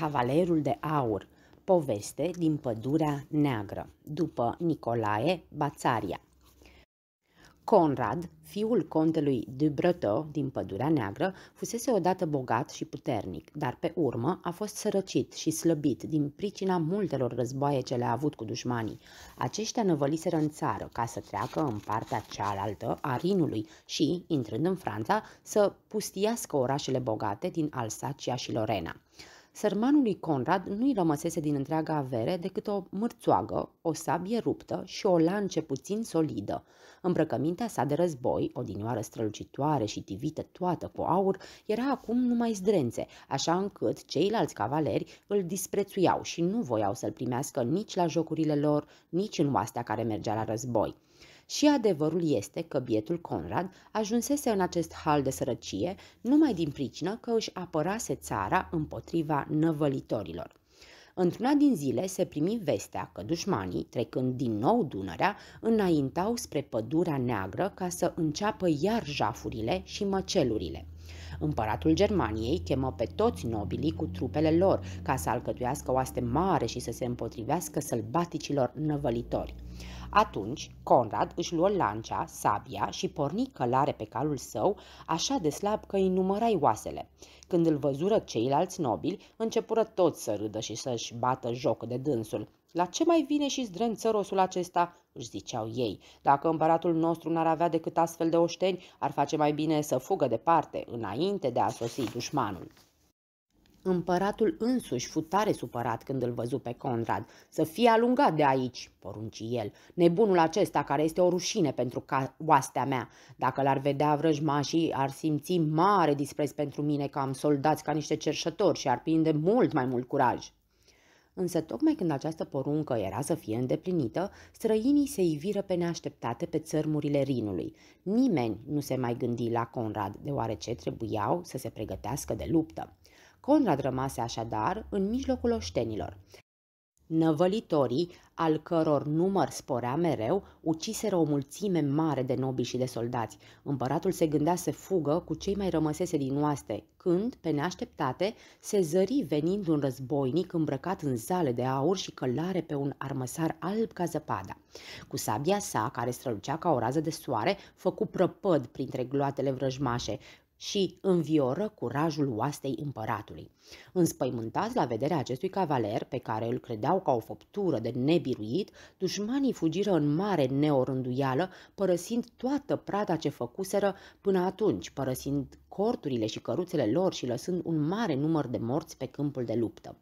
Cavalerul de Aur, poveste din Pădurea Neagră, după Nicolae Bațaria. Conrad, fiul contelui de Breteau din Pădurea Neagră, fusese odată bogat și puternic, dar pe urmă a fost sărăcit și slăbit din pricina multelor războaie ce le-a avut cu dușmanii. Aceștia năvăliseră în țară ca să treacă în partea cealaltă a Rinului și, intrând în Franța, să pustiască orașele bogate din Alsacia și Lorena. Sărmanului Conrad nu-i rămăsese din întreaga avere decât o mârțoagă, o sabie ruptă și o lance puțin solidă. Îmbrăcămintea sa de război, odinioară strălucitoare și tivită toată cu aur, era acum numai zdrențe, așa încât ceilalți cavaleri îl disprețuiau și nu voiau să-l primească nici la jocurile lor, nici în oastea care mergea la război. Și adevărul este că bietul Conrad ajunsese în acest hal de sărăcie numai din pricină că își apărase țara împotriva năvălitorilor. Într-una din zile se primi vestea că dușmanii, trecând din nou Dunărea, înaintau spre pădurea neagră ca să înceapă iar jafurile și măcelurile. Împăratul Germaniei chemă pe toți nobilii cu trupele lor ca să alcătuiască oaste mare și să se împotrivească sălbaticilor năvălitori. Atunci, Conrad își luă lancia, sabia și porni călare pe calul său, așa de slab că îi numărai oasele. Când îl văzură ceilalți nobili, începură toți să râdă și să-și bată joc de dânsul, la ce mai vine și zdrențărosul acesta?" își ziceau ei. Dacă împăratul nostru n-ar avea decât astfel de oșteni, ar face mai bine să fugă departe, înainte de a sosi dușmanul. Împăratul însuși fu tare supărat când îl văzu pe Conrad. Să fie alungat de aici, porunci el, nebunul acesta care este o rușine pentru ca oastea mea. Dacă l-ar vedea vrăjmașii, ar simți mare dispreț pentru mine că am soldați ca niște cerșători și ar prinde mult mai mult curaj însă tocmai când această poruncă era să fie îndeplinită, străinii se iviră pe neașteptate pe țărmurile Rinului. Nimeni nu se mai gândi la Conrad, deoarece trebuiau să se pregătească de luptă. Conrad rămase așadar în mijlocul oștenilor. Năvălitorii, al căror număr sporea mereu, uciseră o mulțime mare de nobili și de soldați. Împăratul se gândea să fugă cu cei mai rămăsese din oaste, când, pe neașteptate, se zări venind un războinic îmbrăcat în zale de aur și călare pe un armăsar alb ca zăpada. Cu sabia sa, care strălucea ca o rază de soare, făcu prăpăd printre gloatele vrăjmașe, și învioră curajul oastei împăratului. Înspăimântați la vederea acestui cavaler, pe care îl credeau ca o făptură de nebiruit, dușmanii fugiră în mare neorânduială, părăsind toată prada ce făcuseră până atunci, părăsind corturile și căruțele lor și lăsând un mare număr de morți pe câmpul de luptă.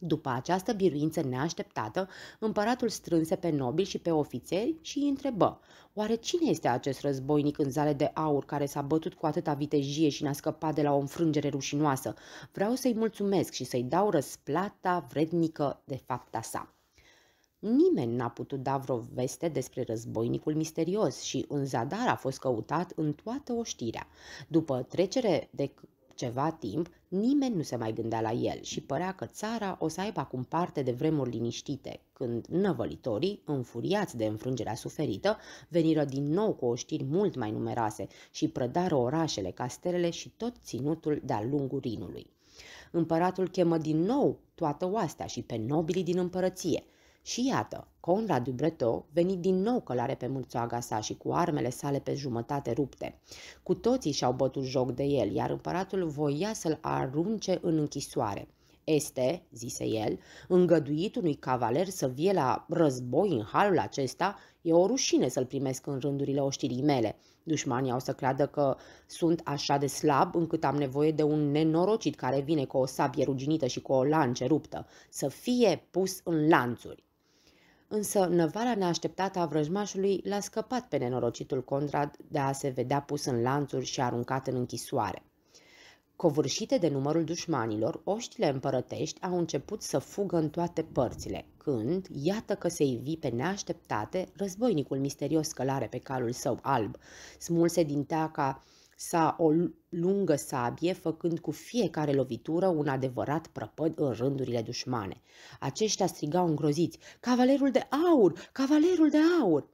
După această biruință neașteptată, împăratul strânse pe nobili și pe ofițeri și îi întrebă, oare cine este acest războinic în zale de aur care s-a bătut cu atâta vitejie și n a scăpat de la o înfrângere rușinoasă? Vreau să-i mulțumesc și să-i dau răsplata vrednică de fapta sa. Nimeni n-a putut da vreo veste despre războinicul misterios și în zadar a fost căutat în toată oștirea. După trecere de ceva timp, nimeni nu se mai gândea la el și părea că țara o să aibă acum parte de vremuri liniștite, când năvălitorii, înfuriați de înfrângerea suferită, veniră din nou cu oștiri mult mai numeroase și prădară orașele, castelele și tot ținutul de-a lungul Rinului. Împăratul chemă din nou toată oastea și pe nobilii din împărăție – și iată, Conrad du Breton veni din nou călare pe mulțoaga sa și cu armele sale pe jumătate rupte. Cu toții și-au bătut joc de el, iar împăratul voia să-l arunce în închisoare. Este, zise el, îngăduit unui cavaler să vie la război în halul acesta, e o rușine să-l primesc în rândurile oștirii mele. Dușmanii au să creadă că sunt așa de slab încât am nevoie de un nenorocit care vine cu o sabie ruginită și cu o lance ruptă, să fie pus în lanțuri însă năvala neașteptată a vrăjmașului l-a scăpat pe nenorocitul Conrad de a se vedea pus în lanțuri și aruncat în închisoare. Covârșite de numărul dușmanilor, oștile împărătești au început să fugă în toate părțile, când, iată că se ivi pe neașteptate, războinicul misterios călare pe calul său alb, smulse din teaca sa o lungă sabie, făcând cu fiecare lovitură un adevărat prăpăd în rândurile dușmane. Aceștia strigau îngroziți, Cavalerul de aur! Cavalerul de aur!"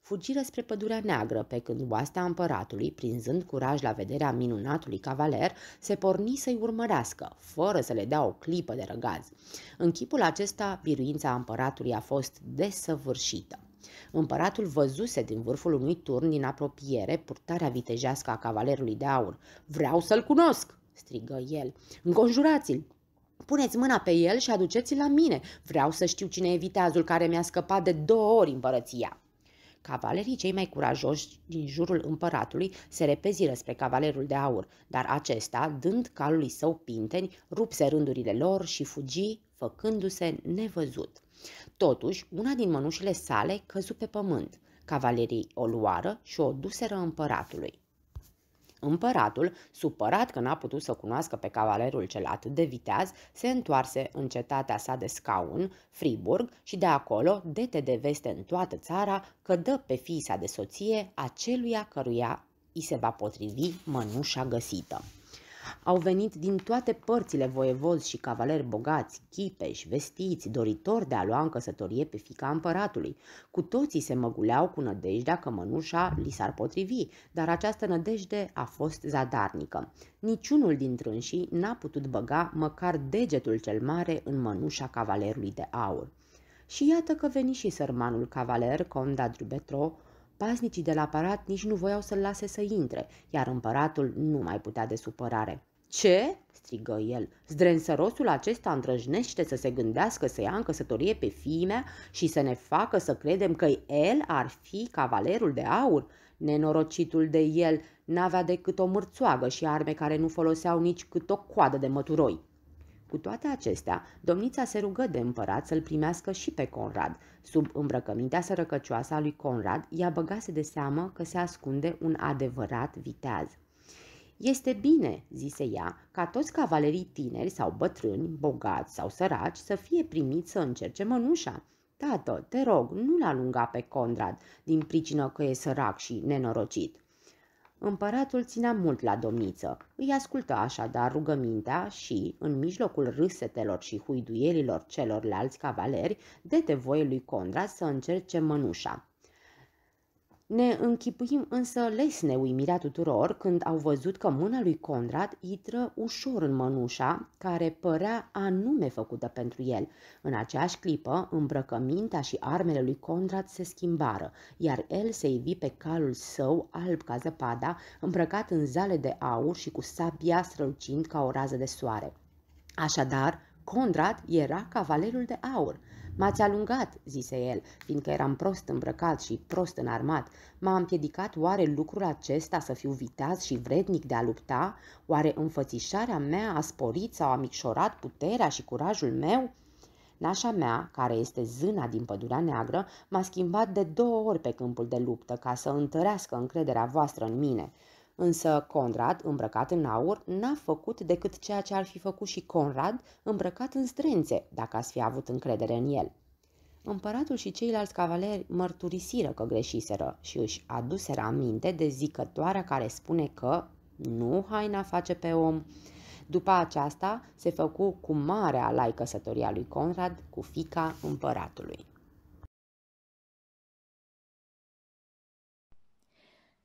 Fugiră spre pădurea neagră, pe când oastea împăratului, prinzând curaj la vederea minunatului cavaler, se porni să-i urmărească, fără să le dea o clipă de răgaz. În chipul acesta, biruința împăratului a fost desăvârșită. Împăratul văzuse din vârful unui turn din apropiere purtarea vitejească a cavalerului de aur. Vreau să-l cunosc!" strigă el. Înconjurați-l! Puneți mâna pe el și aduceți-l la mine. Vreau să știu cine e viteazul care mi-a scăpat de două ori împărăția. Cavalerii cei mai curajoși din jurul împăratului se repeziră spre cavalerul de aur, dar acesta, dând calului său pinteni, rupse rândurile lor și fugi făcându-se nevăzut. Totuși, una din mănușile sale căzu pe pământ. Cavalerii o luară și o duseră împăratului. Împăratul, supărat că n-a putut să cunoască pe cavalerul cel atât de viteaz, se întoarse în cetatea sa de scaun, Friburg, și de acolo dete de veste în toată țara că dă pe fiisa de soție aceluia căruia i se va potrivi mănușa găsită. Au venit din toate părțile voievozi și cavaleri bogați, chipeși, vestiți, doritori de a lua în căsătorie pe fica împăratului. Cu toții se măguleau cu nădejdea că mănușa li s-ar potrivi, dar această nădejde a fost zadarnică. Niciunul dintre trânsii n-a putut băga măcar degetul cel mare în mănușa cavalerului de aur. Și iată că veni și sărmanul cavaler Conda Drubetro, Pasnicii de la parat nici nu voiau să-l lase să intre, iar împăratul nu mai putea de supărare. Ce?" strigă el. Zdrensărosul acesta îndrăjnește să se gândească să ia în căsătorie pe fiimea și să ne facă să credem că el ar fi cavalerul de aur. Nenorocitul de el n-avea decât o mârțoagă și arme care nu foloseau nici cât o coadă de măturoi. Cu toate acestea, domnița se rugă de împărat să-l primească și pe Conrad. Sub îmbrăcămintea sărăcăcioasă a lui Conrad, ea băgase de seamă că se ascunde un adevărat viteaz. Este bine, zise ea, ca toți cavalerii tineri sau bătrâni, bogați sau săraci, să fie primiți să încerce mănușa. Tată, te rog, nu-l alunga pe Conrad, din pricină că e sărac și nenorocit. Împăratul ținea mult la domniță, îi ascultă așadar rugămintea și, în mijlocul râsetelor și huiduielilor celorlalți cavaleri, dete voie lui Condra să încerce mănușa. Ne închipuim însă lesne uimirea tuturor când au văzut că mâna lui Conrad intră ușor în mănușa care părea anume făcută pentru el. În aceeași clipă, îmbrăcămintea și armele lui Conrad se schimbară, iar el se ivi pe calul său, alb ca zăpada, îmbrăcat în zale de aur și cu sabia strălucind ca o rază de soare. Așadar, Conrad era cavalerul de aur – M-ați alungat, zise el, fiindcă eram prost îmbrăcat și prost înarmat. M-a împiedicat oare lucrul acesta să fiu viteaz și vrednic de a lupta? Oare înfățișarea mea a sporit sau a micșorat puterea și curajul meu?" Nașa mea, care este zâna din pădurea neagră, m-a schimbat de două ori pe câmpul de luptă ca să întărească încrederea voastră în mine. Însă Conrad, îmbrăcat în aur, n-a făcut decât ceea ce ar fi făcut și Conrad, îmbrăcat în strențe, dacă ați fi avut încredere în el. Împăratul și ceilalți cavaleri mărturisiră că greșiseră și își aduseră aminte de zicătoarea care spune că nu haina face pe om. După aceasta se făcu cu mare alai căsătoria lui Conrad cu fica împăratului.